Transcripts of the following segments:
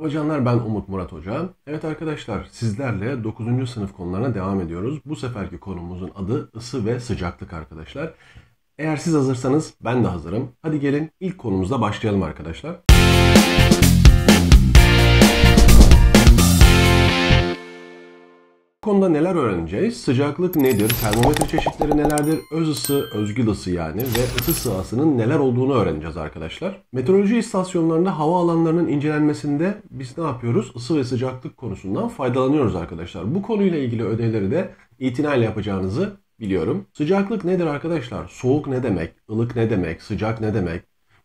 Merhaba canlar ben Umut Murat Hoca. Evet arkadaşlar sizlerle 9. sınıf konularına devam ediyoruz. Bu seferki konumuzun adı ısı ve sıcaklık arkadaşlar. Eğer siz hazırsanız ben de hazırım. Hadi gelin ilk konumuzla başlayalım arkadaşlar. konuda neler öğreneceğiz? Sıcaklık nedir? Termometre çeşitleri nelerdir? Öz ısı, özgül ısı yani ve ısı sahasının neler olduğunu öğreneceğiz arkadaşlar. Meteoroloji istasyonlarında hava alanlarının incelenmesinde biz ne yapıyoruz? Isı ve sıcaklık konusundan faydalanıyoruz arkadaşlar. Bu konuyla ilgili ödevleri de itinayla yapacağınızı biliyorum. Sıcaklık nedir arkadaşlar? Soğuk ne demek? Ilık ne demek? Sıcak ne demek?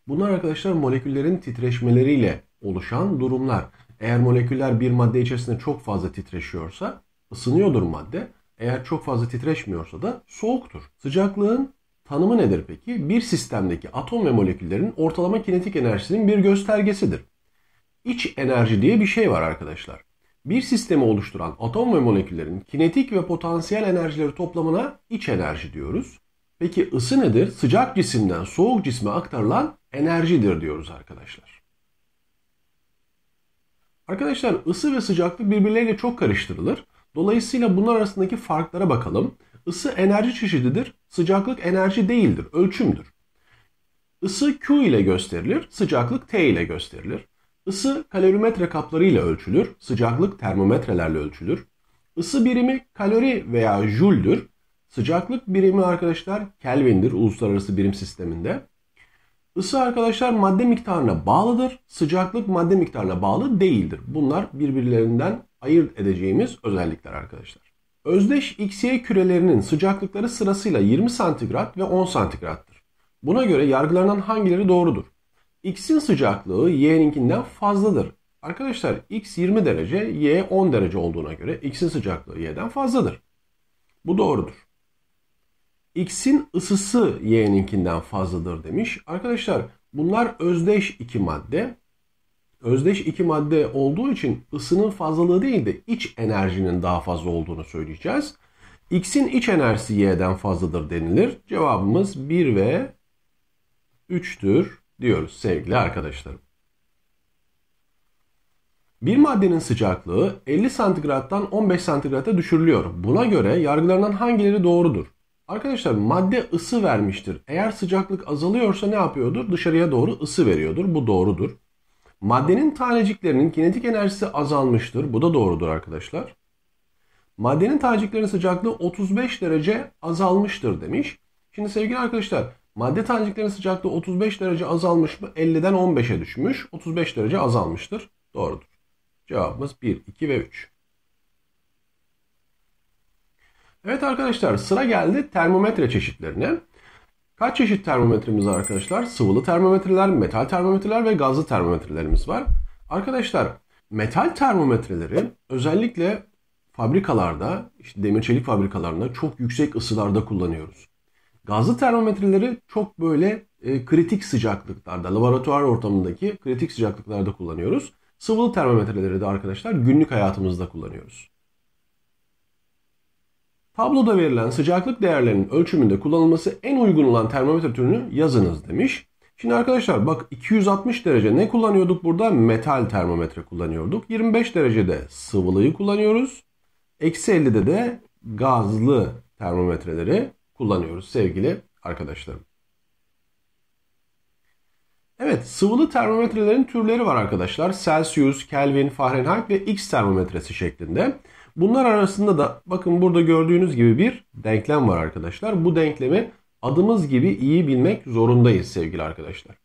Bunlar arkadaşlar moleküllerin titreşmeleriyle oluşan durumlar. Eğer moleküller bir madde içerisinde çok fazla titreşiyorsa ısınıyordur madde. Eğer çok fazla titreşmiyorsa da soğuktur. Sıcaklığın tanımı nedir peki? Bir sistemdeki atom ve moleküllerin ortalama kinetik enerjisinin bir göstergesidir. İç enerji diye bir şey var arkadaşlar. Bir sistemi oluşturan atom ve moleküllerin kinetik ve potansiyel enerjileri toplamına iç enerji diyoruz. Peki ısı nedir? Sıcak cisimden soğuk cisme aktarılan enerjidir diyoruz arkadaşlar. Arkadaşlar ısı ve sıcaklık birbirleriyle çok karıştırılır. Dolayısıyla bunlar arasındaki farklara bakalım. Isı enerji çeşididir, sıcaklık enerji değildir, ölçümdür. Isı Q ile gösterilir, sıcaklık T ile gösterilir. Isı kalorimetre kapları ile ölçülür, sıcaklık termometrelerle ölçülür. Isı birimi kalori veya jüldür, sıcaklık birimi arkadaşlar Kelvin'dir uluslararası birim sisteminde. Isı arkadaşlar madde miktarına bağlıdır. Sıcaklık madde miktarına bağlı değildir. Bunlar birbirlerinden ayırt edeceğimiz özellikler arkadaşlar. Özdeş XY kürelerinin sıcaklıkları sırasıyla 20 santigrat ve 10 santigrattır. Buna göre yargılanan hangileri doğrudur? X'in sıcaklığı Y'ninkinden fazladır. Arkadaşlar X 20 derece, Y 10 derece olduğuna göre X'in sıcaklığı Y'den fazladır. Bu doğrudur. X'in ısısı Y'ninkinden fazladır demiş. Arkadaşlar bunlar özdeş iki madde. Özdeş iki madde olduğu için ısının fazlalığı değil de iç enerjinin daha fazla olduğunu söyleyeceğiz. X'in iç enerjisi Y'den fazladır denilir. Cevabımız 1 ve 3'tür diyoruz sevgili arkadaşlarım. Bir maddenin sıcaklığı 50 santigrattan 15 santigrata düşürülüyor. Buna göre yargılarından hangileri doğrudur? Arkadaşlar madde ısı vermiştir. Eğer sıcaklık azalıyorsa ne yapıyordur? Dışarıya doğru ısı veriyordur. Bu doğrudur. Maddenin taneciklerinin kinetik enerjisi azalmıştır. Bu da doğrudur arkadaşlar. Maddenin taneciklerinin sıcaklığı 35 derece azalmıştır demiş. Şimdi sevgili arkadaşlar madde taneciklerinin sıcaklığı 35 derece azalmış mı? 50'den 15'e düşmüş. 35 derece azalmıştır. Doğrudur. Cevabımız 1, 2 ve 3. Evet arkadaşlar sıra geldi termometre çeşitlerine. Kaç çeşit termometremiz var arkadaşlar? Sıvılı termometreler, metal termometreler ve gazlı termometrelerimiz var. Arkadaşlar metal termometreleri özellikle fabrikalarda, işte demir çelik fabrikalarında çok yüksek ısılarda kullanıyoruz. Gazlı termometreleri çok böyle e, kritik sıcaklıklarda, laboratuvar ortamındaki kritik sıcaklıklarda kullanıyoruz. Sıvılı termometreleri de arkadaşlar günlük hayatımızda kullanıyoruz. Tabloda verilen sıcaklık değerlerinin ölçümünde kullanılması en uygun olan termometre türünü yazınız demiş. Şimdi arkadaşlar bak 260 derece ne kullanıyorduk burada? Metal termometre kullanıyorduk. 25 derecede sıvılıyı kullanıyoruz. Eksi 50'de de gazlı termometreleri kullanıyoruz sevgili arkadaşlarım. Evet sıvılı termometrelerin türleri var arkadaşlar. Celsius, Kelvin, Fahrenheit ve X termometresi şeklinde. Bunlar arasında da bakın burada gördüğünüz gibi bir denklem var arkadaşlar. Bu denklemi adımız gibi iyi bilmek zorundayız sevgili arkadaşlar.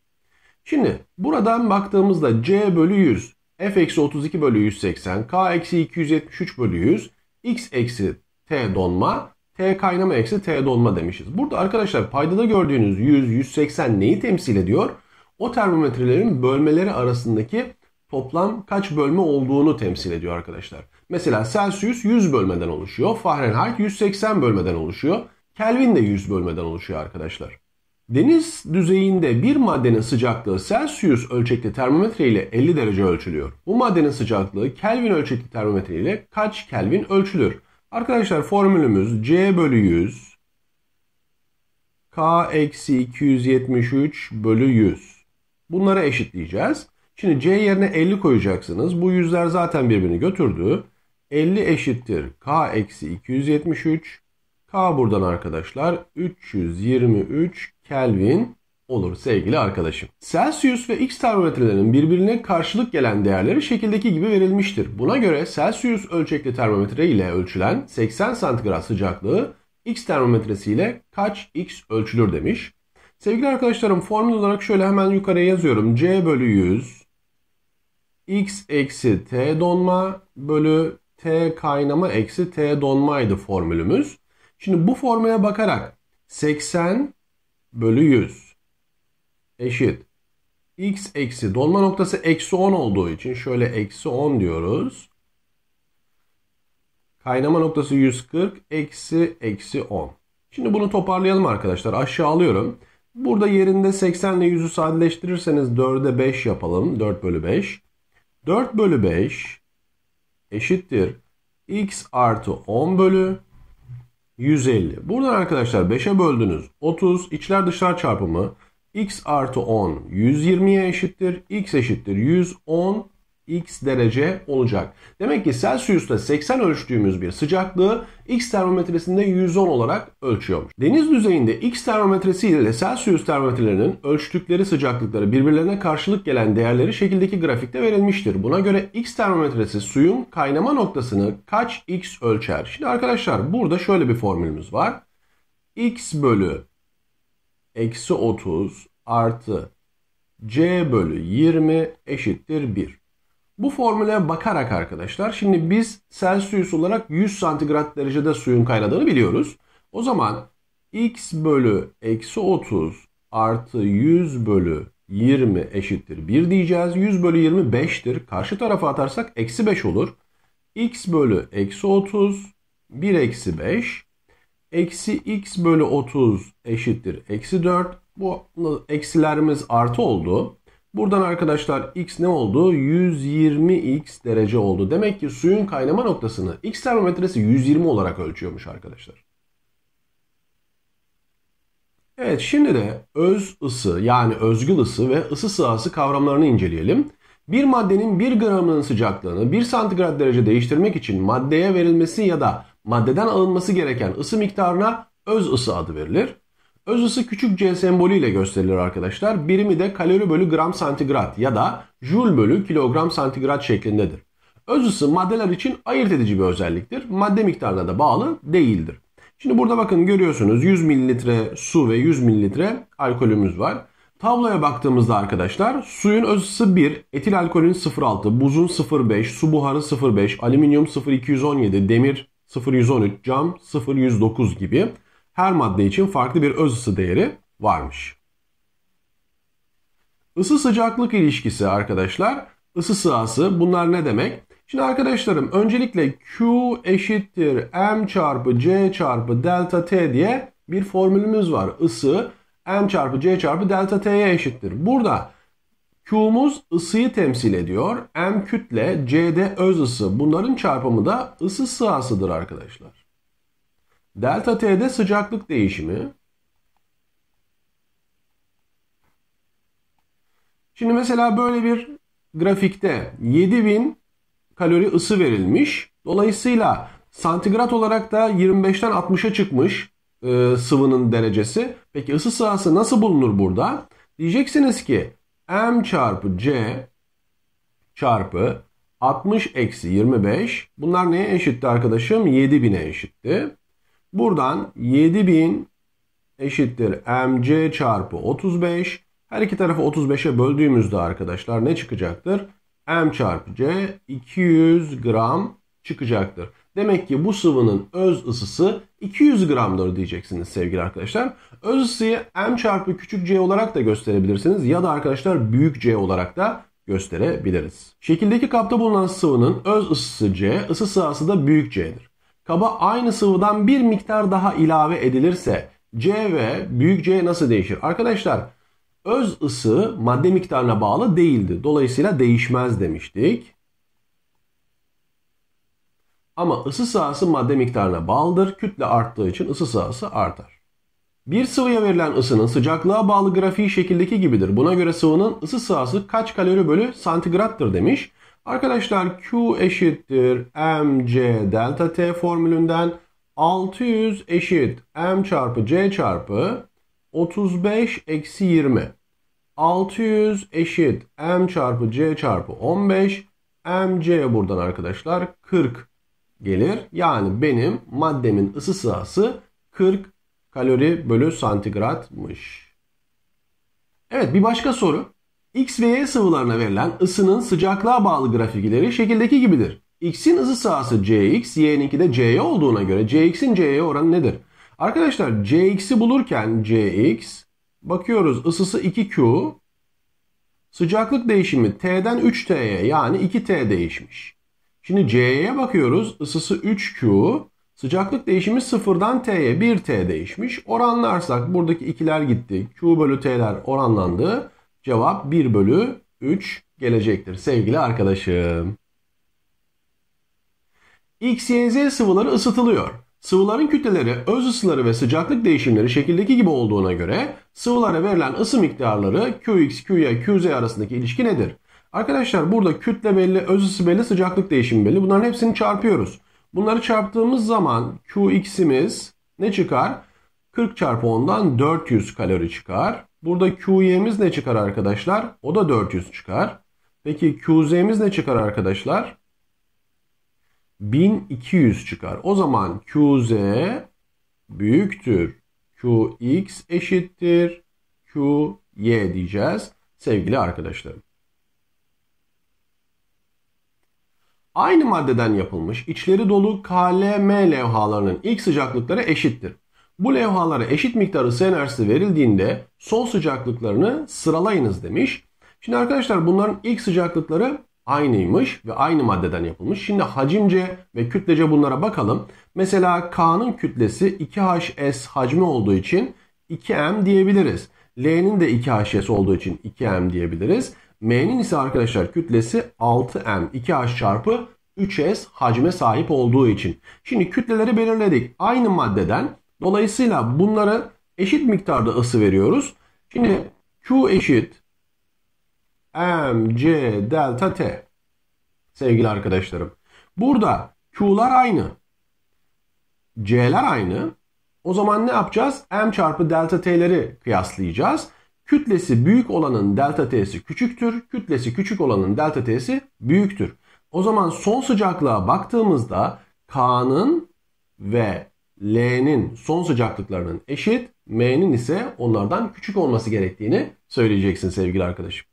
Şimdi buradan baktığımızda c bölü 100, f eksi 32 bölü 180, k eksi 273 bölü 100, x eksi t donma, t kaynama eksi t donma demişiz. Burada arkadaşlar paydada gördüğünüz 100, 180 neyi temsil ediyor? O termometrelerin bölmeleri arasındaki toplam kaç bölme olduğunu temsil ediyor arkadaşlar. Mesela Celsius 100 bölmeden oluşuyor. Fahrenheit 180 bölmeden oluşuyor. Kelvin de 100 bölmeden oluşuyor arkadaşlar. Deniz düzeyinde bir maddenin sıcaklığı Celsius ölçekli termometre ile 50 derece ölçülüyor. Bu maddenin sıcaklığı Kelvin ölçekli termometre ile kaç Kelvin ölçülür? Arkadaşlar formülümüz C bölü 100 K eksi 273 bölü 100. Bunları eşitleyeceğiz. Şimdi C yerine 50 koyacaksınız. Bu yüzler zaten birbirini götürdü. 50 eşittir K eksi 273. K buradan arkadaşlar 323 Kelvin olur sevgili arkadaşım. Celsius ve X termometrelerinin birbirine karşılık gelen değerleri şekildeki gibi verilmiştir. Buna göre Celsius ölçekli termometre ile ölçülen 80 santigrat sıcaklığı X termometresi ile kaç X ölçülür demiş. Sevgili arkadaşlarım formül olarak şöyle hemen yukarıya yazıyorum. C bölü 100 x eksi t donma bölü t kaynama eksi t donmaydı formülümüz. Şimdi bu formüle bakarak 80 bölü 100 eşit x eksi donma noktası eksi 10 olduğu için şöyle eksi 10 diyoruz. Kaynama noktası 140 eksi eksi 10. Şimdi bunu toparlayalım arkadaşlar. Aşağı alıyorum. Burada yerinde 80 ile 100'ü sadeleştirirseniz 4'e 5 yapalım. 4 bölü 5. 4 bölü 5 eşittir x artı 10 bölü 150. Buradan arkadaşlar 5'e böldünüz. 30 içler dışlar çarpımı x artı 10 120'ye eşittir. x eşittir 110 x derece olacak. Demek ki Celsius'ta 80 ölçtüğümüz bir sıcaklığı x termometresinde 110 olarak ölçüyormuş. Deniz düzeyinde x termometresi ile Celsius termometrelerinin ölçtükleri sıcaklıkları birbirlerine karşılık gelen değerleri şekildeki grafikte verilmiştir. Buna göre x termometresi suyun kaynama noktasını kaç x ölçer? Şimdi arkadaşlar burada şöyle bir formülümüz var. x bölü eksi 30 artı c bölü 20 eşittir 1. Bu formüle bakarak arkadaşlar şimdi biz Celsius olarak 100 santigrat derecede suyun kaynadığını biliyoruz. O zaman x bölü eksi 30 artı 100 bölü 20 eşittir 1 diyeceğiz. 100 bölü 20 5'tir. Karşı tarafa atarsak eksi 5 olur. x bölü eksi 30 1 eksi 5 eksi x bölü 30 eşittir eksi 4. Bu eksilerimiz artı oldu. Buradan arkadaşlar x ne oldu? 120x derece oldu. Demek ki suyun kaynama noktasını x termometresi 120 olarak ölçüyormuş arkadaşlar. Evet şimdi de öz ısı yani özgül ısı ve ısı sahası kavramlarını inceleyelim. Bir maddenin 1 gramının sıcaklığını 1 santigrat derece değiştirmek için maddeye verilmesi ya da maddeden alınması gereken ısı miktarına öz ısı adı verilir. Öz ısı küçük c sembolüyle gösterilir arkadaşlar. Birimi de kalori bölü gram santigrat ya da joule bölü kilogram santigrat şeklindedir. Öz ısı maddeler için ayırt edici bir özelliktir. Madde miktarına da bağlı değildir. Şimdi burada bakın görüyorsunuz 100 mililitre su ve 100 mililitre alkolümüz var. Tabloya baktığımızda arkadaşlar suyun öz ısı 1, etil alkolün 0.6, buzun 0.5, su buharı 0.5, alüminyum 0.217, demir 0.113, cam 0.109 gibi her madde için farklı bir öz ısı değeri varmış. Isı sıcaklık ilişkisi arkadaşlar. Isı sığası bunlar ne demek? Şimdi arkadaşlarım öncelikle Q eşittir M çarpı C çarpı delta T diye bir formülümüz var. Isı M çarpı C çarpı delta T'ye eşittir. Burada Q'muz ısıyı temsil ediyor. M kütle C'de öz ısı bunların çarpımı da ısı sığasıdır arkadaşlar. Delta T'de sıcaklık değişimi. Şimdi mesela böyle bir grafikte 7000 kalori ısı verilmiş. Dolayısıyla santigrat olarak da 25'ten 60'a çıkmış e, sıvının derecesi. Peki ısı sahası nasıl bulunur burada? Diyeceksiniz ki M çarpı C çarpı 60 eksi 25 bunlar neye eşitti arkadaşım? 7000'e eşitti. Buradan 7000 eşittir mc çarpı 35. Her iki tarafı 35'e böldüğümüzde arkadaşlar ne çıkacaktır? m çarpı c 200 gram çıkacaktır. Demek ki bu sıvının öz ısısı 200 gramdır diyeceksiniz sevgili arkadaşlar. Öz ısıyı m çarpı küçük c olarak da gösterebilirsiniz ya da arkadaşlar büyük c olarak da gösterebiliriz. Şekildeki kapta bulunan sıvının öz ısısı c, ısı sahası da büyük c'dir. Kaba aynı sıvıdan bir miktar daha ilave edilirse C ve büyük C nasıl değişir? Arkadaşlar öz ısı madde miktarına bağlı değildi. Dolayısıyla değişmez demiştik. Ama ısı sahası madde miktarına bağlıdır. Kütle arttığı için ısı sahası artar. Bir sıvıya verilen ısının sıcaklığa bağlı grafiği şekildeki gibidir. Buna göre sıvının ısı sahası kaç kalori bölü santigrattır demiş. Arkadaşlar Q eşittir MC delta T formülünden 600 eşit M çarpı C çarpı 35 eksi 20. 600 eşit M çarpı C çarpı 15. MC buradan arkadaşlar 40 gelir. Yani benim maddemin ısı sahası 40 kalori bölü santigratmış. Evet bir başka soru. X ve Y sıvılarına verilen ısının sıcaklığa bağlı grafikleri şekildeki gibidir. X'in ısı sahası Cx, Y'ninki de Cy olduğuna göre Cx'in Cy'ye oranı nedir? Arkadaşlar Cx'i bulurken Cx bakıyoruz ısısı 2Q sıcaklık değişimi T'den 3T'ye yani 2T değişmiş. Şimdi C'ye bakıyoruz ısısı 3Q sıcaklık değişimi 0'dan T'ye 1T değişmiş. Oranlarsak buradaki ikiler gitti Q bölü T'ler oranlandı. Cevap 1 bölü 3 gelecektir sevgili arkadaşım. X, Y, Z sıvıları ısıtılıyor. Sıvıların kütleleri, öz ısıları ve sıcaklık değişimleri şekildeki gibi olduğuna göre sıvılara verilen ısı miktarları Qx, Qy, Qz arasındaki ilişki nedir? Arkadaşlar burada kütle belli, öz ısı belli, sıcaklık değişimi belli. Bunların hepsini çarpıyoruz. Bunları çarptığımız zaman Qx'imiz ne çıkar? 40 çarpı 10'dan 400 kalori çıkar. Burada QY'miz ne çıkar arkadaşlar? O da 400 çıkar. Peki QZ'miz ne çıkar arkadaşlar? 1200 çıkar. O zaman QZ büyüktür. QX eşittir. QY diyeceğiz sevgili arkadaşlarım. Aynı maddeden yapılmış içleri dolu KLM levhalarının ilk sıcaklıkları eşittir. Bu levhalara eşit miktar ısı enerjisi verildiğinde son sıcaklıklarını sıralayınız demiş. Şimdi arkadaşlar bunların ilk sıcaklıkları aynıymış ve aynı maddeden yapılmış. Şimdi hacimce ve kütlece bunlara bakalım. Mesela K'nın kütlesi 2HS hacmi olduğu için 2M diyebiliriz. L'nin de 2HS olduğu için 2M diyebiliriz. M'nin ise arkadaşlar kütlesi 6M 2H çarpı 3S hacme sahip olduğu için. Şimdi kütleleri belirledik. Aynı maddeden Dolayısıyla bunlara eşit miktarda ısı veriyoruz. Şimdi Q eşit MC delta T sevgili arkadaşlarım. Burada Q'lar aynı. C'ler aynı. O zaman ne yapacağız? M çarpı delta T'leri kıyaslayacağız. Kütlesi büyük olanın delta T'si küçüktür. Kütlesi küçük olanın delta T'si büyüktür. O zaman son sıcaklığa baktığımızda K'nın ve L'nin son sıcaklıklarının eşit, M'nin ise onlardan küçük olması gerektiğini söyleyeceksin sevgili arkadaşım.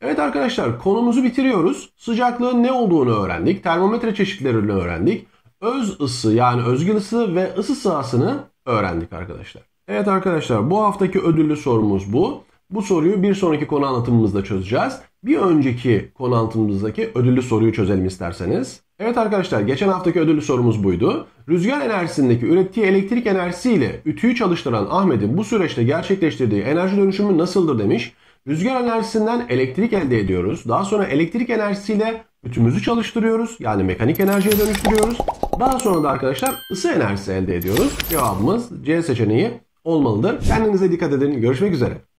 Evet arkadaşlar konumuzu bitiriyoruz. Sıcaklığın ne olduğunu öğrendik. Termometre çeşitlerini öğrendik. Öz ısı yani özgül ısı ve ısı sahasını öğrendik arkadaşlar. Evet arkadaşlar bu haftaki ödüllü sorumuz bu. Bu soruyu bir sonraki konu anlatımımızda çözeceğiz. Bir önceki konu anlatımımızdaki ödüllü soruyu çözelim isterseniz. Evet arkadaşlar geçen haftaki ödüllü sorumuz buydu. Rüzgar enerjisindeki ürettiği elektrik enerjisiyle ütüyü çalıştıran Ahmet'in bu süreçte gerçekleştirdiği enerji dönüşümü nasıldır demiş. Rüzgar enerjisinden elektrik elde ediyoruz. Daha sonra elektrik enerjisiyle ütümüzü çalıştırıyoruz. Yani mekanik enerjiye dönüştürüyoruz. Daha sonra da arkadaşlar ısı enerjisi elde ediyoruz. Cevabımız C seçeneği olmalıdır. Kendinize dikkat edin. Görüşmek üzere.